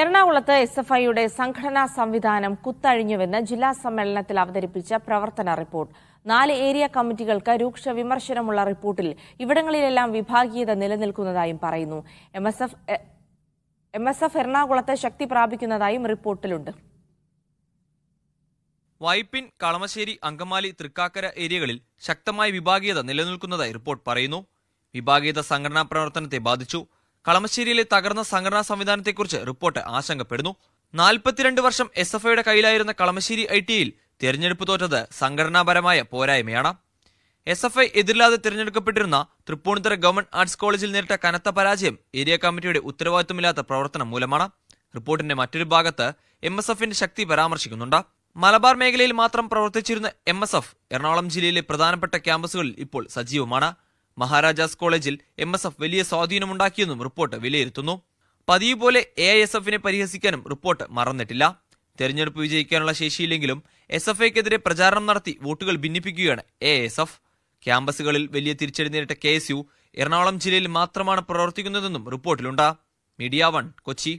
എറണാകുളത്ത് S F ഐയുടെ സംഘടനാ സംവിധാനം കുത്തഴിഞ്ഞുവെന്ന് ജില്ലാ സമ്മേളനത്തിൽ അവതരിപ്പിച്ച പ്രവർത്തന റിപ്പോർട്ട് നാല് ഏരിയ കമ്മിറ്റികൾക്ക് രൂക്ഷ വിമർശനമുള്ള റിപ്പോർട്ടിൽ ഇവിടങ്ങളിലെല്ലാം വിഭാഗീയത നിലനിൽക്കുന്നതായും പറയുന്നു M S F M S F എറണാകുളത്ത് ശക്തി പ്രാപിക്കുന്നതായും റിപ്പോർട്ടിലുണ്ട് വൈപ്പിൻ കളമശ്ശേരി അങ്കമാലി തൃക്കാക്കര ഏരിയകളിൽ ശക്തമായ വിഭാഗീയത നിലനിൽക്കുന്നതായി റിപ്പോർട്ട് പറയുന്നു വിഭാഗീയത സംഘടനാ പ്രവർത്തനത്തെ ബാധിച്ചു കളമശ്ശേരിയിലെ തകർന്ന സംഘടനാ സംവിധാനത്തെക്കുറിച്ച് റിപ്പോർട്ട് ആശങ്കപ്പെടുന്നു നാൽപ്പത്തിരണ്ട് വർഷം എസ് എഫ് ഐയുടെ കയ്യിലായിരുന്ന കളമശ്ശേരി ഐ ടിയിൽ തിരഞ്ഞെടുപ്പ് തോറ്റത് സംഘടനാപരമായ പോരായ്മയാണ് എസ് എഫ് ഐ എതിരില്ലാതെ തിരഞ്ഞെടുക്കപ്പെട്ടിരുന്ന തൃപ്പൂണിത്തുറ ഗവൺമെന്റ് ആർട്സ് കോളേജിൽ നേരിട്ട കനത്ത പരാജയം ഏരിയ കമ്മിറ്റിയുടെ ഉത്തരവാദിത്വമില്ലാത്ത പ്രവർത്തനം മൂലമാണ് റിപ്പോർട്ടിന്റെ മറ്റൊരു ഭാഗത്ത് എം എസ് എഫിന്റെ ശക്തി പരാമർശിക്കുന്നുണ്ട് മലബാർ മേഖലയിൽ മാത്രം പ്രവർത്തിച്ചിരുന്ന എം എസ് എഫ് എറണാകുളം ജില്ലയിലെ പ്രധാനപ്പെട്ട ക്യാമ്പസുകളിൽ ഇപ്പോൾ സജീവമാണ് മഹാരാജാസ് കോളേജിൽ എം എസ് എഫ് വലിയ സ്വാധീനമുണ്ടാക്കിയെന്നും റിപ്പോർട്ട് വിലയിരുത്തുന്നു പതിവ് പോലെ എ ഐ എസ് എഫിനെ പരിഹസിക്കാനും റിപ്പോർട്ട് മറന്നിട്ടില്ല തെരഞ്ഞെടുപ്പ് വിജയിക്കാനുള്ള ശേഷിയില്ലെങ്കിലും എസ് എഫ് ഐക്കെതിരെ പ്രചാരണം നടത്തി വോട്ടുകൾ ഭിന്നിപ്പിക്കുകയാണ് എ എസ് എഫ് ക്യാമ്പസുകളിൽ വലിയ തിരിച്ചടി നേരിട്ട കെ എസ് യു എറണാകുളം ജില്ലയിൽ മാത്രമാണ് പ്രവർത്തിക്കുന്നതെന്നും റിപ്പോർട്ടിലുണ്ട് മീഡിയ വൺ കൊച്ചി